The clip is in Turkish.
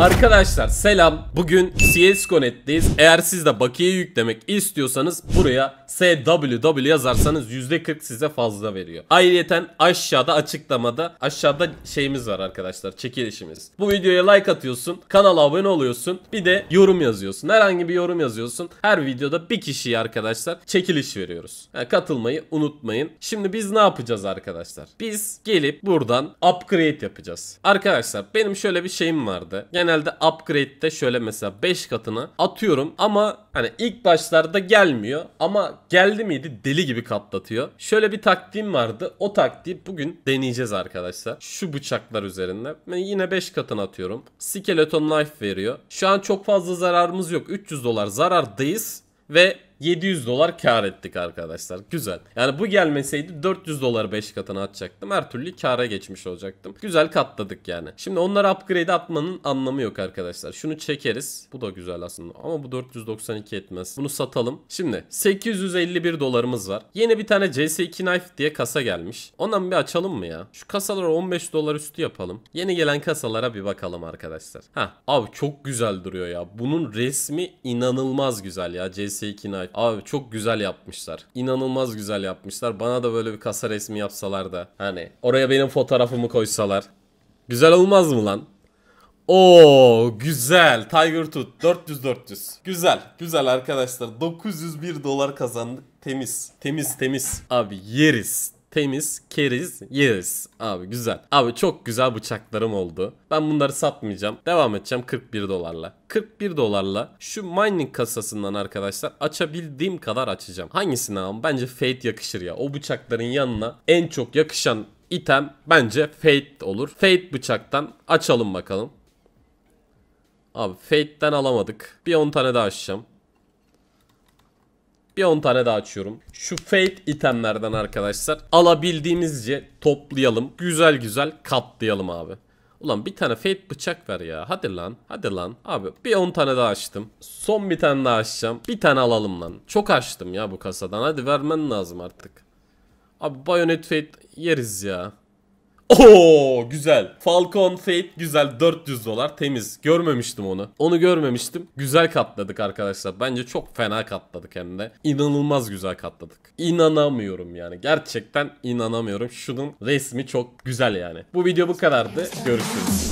Arkadaşlar selam. Bugün CSGO.net'teyiz. Eğer siz de bakiye yüklemek istiyorsanız buraya SWW yazarsanız %40 size fazla veriyor. Ayrıyeten aşağıda açıklamada aşağıda şeyimiz var arkadaşlar çekilişimiz. Bu videoya like atıyorsun, kanala abone oluyorsun, bir de yorum yazıyorsun. Herhangi bir yorum yazıyorsun. Her videoda bir kişiye arkadaşlar çekiliş veriyoruz. Yani katılmayı unutmayın. Şimdi biz ne yapacağız arkadaşlar? Biz gelip buradan upgrade yapacağız. Arkadaşlar benim şöyle bir şeyim vardı. Yani genelde upgrade'de şöyle mesela 5 katını atıyorum ama hani ilk başlarda gelmiyor ama geldi miydi deli gibi katlatıyor. Şöyle bir taktiğim vardı. O taktiği bugün deneyeceğiz arkadaşlar. Şu bıçaklar üzerinde. Ben yine 5 katını atıyorum. Skeleton knife veriyor. Şu an çok fazla zararımız yok. 300 dolar zarardayız ve 700 dolar kar ettik arkadaşlar. Güzel. Yani bu gelmeseydi 400 dolar 5 katına atacaktım. Her türlü kara geçmiş olacaktım. Güzel katladık yani. Şimdi onları upgrade atmanın anlamı yok arkadaşlar. Şunu çekeriz. Bu da güzel aslında. Ama bu 492 etmez. Bunu satalım. Şimdi 851 dolarımız var. Yeni bir tane CS2 Knife diye kasa gelmiş. Ondan bir açalım mı ya? Şu kasalara 15 dolar üstü yapalım. Yeni gelen kasalara bir bakalım arkadaşlar. Ha, abi çok güzel duruyor ya. Bunun resmi inanılmaz güzel ya CS2 Knife. Abi çok güzel yapmışlar. İnanılmaz güzel yapmışlar. Bana da böyle bir kasa resmi yapsalar da. Hani oraya benim fotoğrafımı koysalar. Güzel olmaz mı lan? Oo güzel. Tiger Tooth 400 400. Güzel. Güzel arkadaşlar. 901 dolar kazandık. Temiz. Temiz temiz. Abi yeriz temiz, keriz, yeriz. Abi güzel. Abi çok güzel bıçaklarım oldu. Ben bunları satmayacağım. Devam edeceğim 41 dolarla. 41 dolarla şu mining kasasından arkadaşlar açabildiğim kadar açacağım. Hangisini alalım? Bence Fate yakışır ya. O bıçakların yanına en çok yakışan item bence Fate olur. Fate bıçaktan açalım bakalım. Abi Fate'den alamadık. Bir 10 tane daha açacağım. Bir 10 tane daha açıyorum. Şu fate itemlerden arkadaşlar alabildiğimizce toplayalım. Güzel güzel katlayalım abi. Ulan bir tane fate bıçak ver ya. Hadi lan. Hadi lan. Abi bir 10 tane daha açtım. Son bir tane daha açacağım. Bir tane alalım lan. Çok açtım ya bu kasadan. Hadi vermen lazım artık. Abi bayonet fate yeriz ya. Oo güzel. Falcon Fate güzel 400 dolar temiz. Görmemiştim onu. Onu görmemiştim. Güzel katladık arkadaşlar. Bence çok fena katladık hem de. İnanılmaz güzel katladık. İnanamıyorum yani. Gerçekten inanamıyorum. Şunun resmi çok güzel yani. Bu video bu kadardı. Görüşürüz.